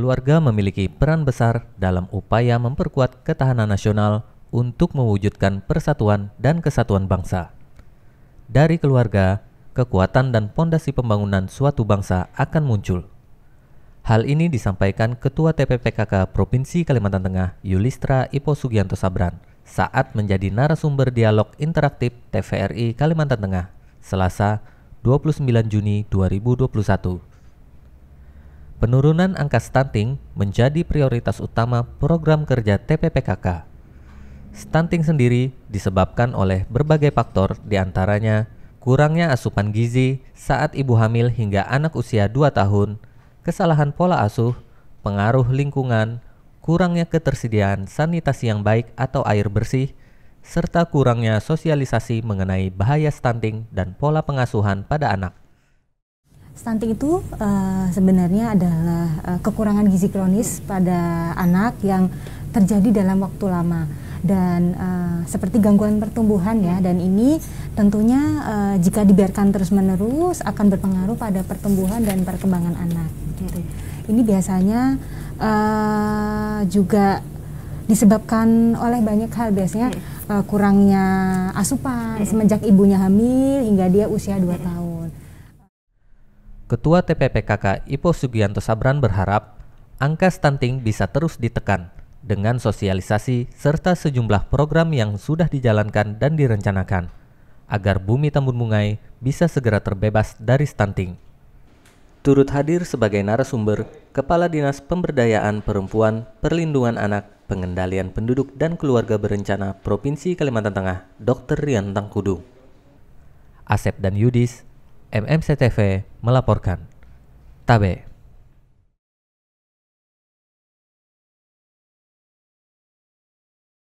keluarga memiliki peran besar dalam upaya memperkuat ketahanan nasional untuk mewujudkan persatuan dan kesatuan bangsa. Dari keluarga, kekuatan dan pondasi pembangunan suatu bangsa akan muncul. Hal ini disampaikan Ketua TPPKK Provinsi Kalimantan Tengah Yulistra Ipo Sugianto Sabran saat menjadi narasumber dialog interaktif TVRI Kalimantan Tengah, Selasa 29 Juni 2021 penurunan angka stunting menjadi prioritas utama program kerja TPPKK. Stunting sendiri disebabkan oleh berbagai faktor diantaranya kurangnya asupan gizi saat ibu hamil hingga anak usia 2 tahun, kesalahan pola asuh, pengaruh lingkungan, kurangnya ketersediaan sanitasi yang baik atau air bersih, serta kurangnya sosialisasi mengenai bahaya stunting dan pola pengasuhan pada anak. Stunting itu uh, sebenarnya adalah uh, kekurangan gizi kronis pada anak yang terjadi dalam waktu lama dan uh, seperti gangguan pertumbuhan ya dan ini tentunya uh, jika dibiarkan terus-menerus akan berpengaruh pada pertumbuhan dan perkembangan anak gitu. Ini biasanya uh, juga disebabkan oleh banyak hal biasanya uh, kurangnya asupan iya. semenjak ibunya hamil hingga dia usia 2 iya. tahun Ketua TPPKK Ipo Sugianto Sabran berharap angka stunting bisa terus ditekan dengan sosialisasi serta sejumlah program yang sudah dijalankan dan direncanakan agar bumi Tambun bungai bisa segera terbebas dari stunting. Turut hadir sebagai narasumber Kepala Dinas Pemberdayaan Perempuan, Perlindungan Anak, Pengendalian Penduduk dan Keluarga Berencana Provinsi Kalimantan Tengah, Dr. Rian Tangkudu. Asep dan Yudis MMCTV melaporkan. Tabe.